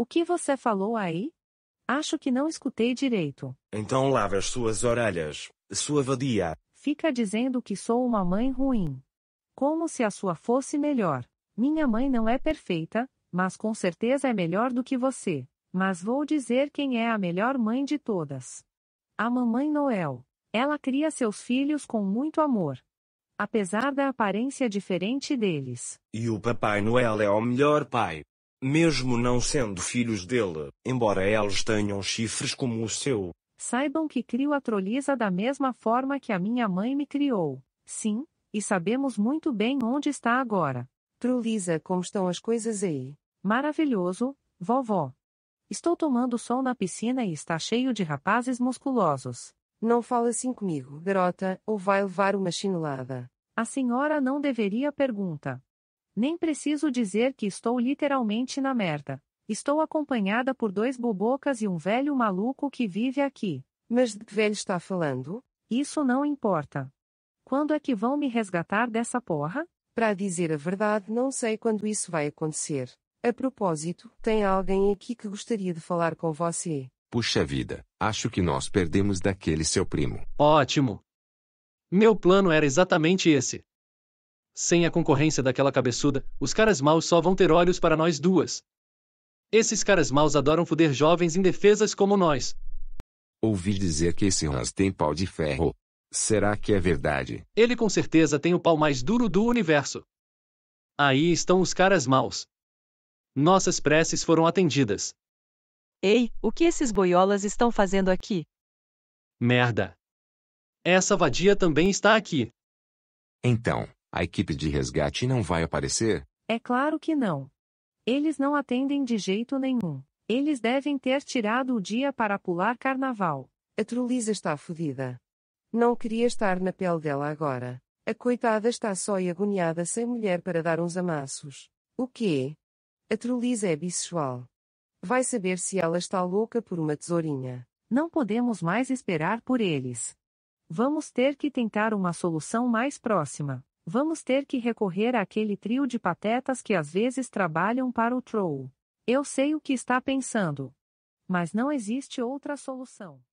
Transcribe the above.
O que você falou aí? Acho que não escutei direito. Então lave as suas orelhas, sua vadia. Fica dizendo que sou uma mãe ruim. Como se a sua fosse melhor. Minha mãe não é perfeita, mas com certeza é melhor do que você. Mas vou dizer quem é a melhor mãe de todas. A Mamãe Noel. Ela cria seus filhos com muito amor. Apesar da aparência diferente deles. E o Papai Noel é o melhor pai mesmo não sendo filhos dele, embora eles tenham chifres como o seu. Saibam que crio a Trolisa da mesma forma que a minha mãe me criou. Sim, e sabemos muito bem onde está agora. Trolisa, como estão as coisas aí? Maravilhoso, vovó. Estou tomando sol na piscina e está cheio de rapazes musculosos. Não fale assim comigo, garota, ou vai levar uma chinelada. A senhora não deveria perguntar. Nem preciso dizer que estou literalmente na merda. Estou acompanhada por dois bobocas e um velho maluco que vive aqui. Mas de que velho está falando? Isso não importa. Quando é que vão me resgatar dessa porra? Para dizer a verdade, não sei quando isso vai acontecer. A propósito, tem alguém aqui que gostaria de falar com você. Puxa vida, acho que nós perdemos daquele seu primo. Ótimo! Meu plano era exatamente esse. Sem a concorrência daquela cabeçuda, os caras maus só vão ter olhos para nós duas. Esses caras maus adoram foder jovens indefesas como nós. Ouvi dizer que esse Hans tem pau de ferro. Será que é verdade? Ele com certeza tem o pau mais duro do universo. Aí estão os caras maus. Nossas preces foram atendidas. Ei, o que esses boiolas estão fazendo aqui? Merda! Essa vadia também está aqui. Então, a equipe de resgate não vai aparecer? É claro que não. Eles não atendem de jeito nenhum. Eles devem ter tirado o dia para pular carnaval. A Trulisa está fodida. Não queria estar na pele dela agora. A coitada está só e agoniada sem mulher para dar uns amassos. O quê? A Trulisa é bissexual. Vai saber se ela está louca por uma tesourinha. Não podemos mais esperar por eles. Vamos ter que tentar uma solução mais próxima. Vamos ter que recorrer àquele trio de patetas que às vezes trabalham para o troll. Eu sei o que está pensando. Mas não existe outra solução.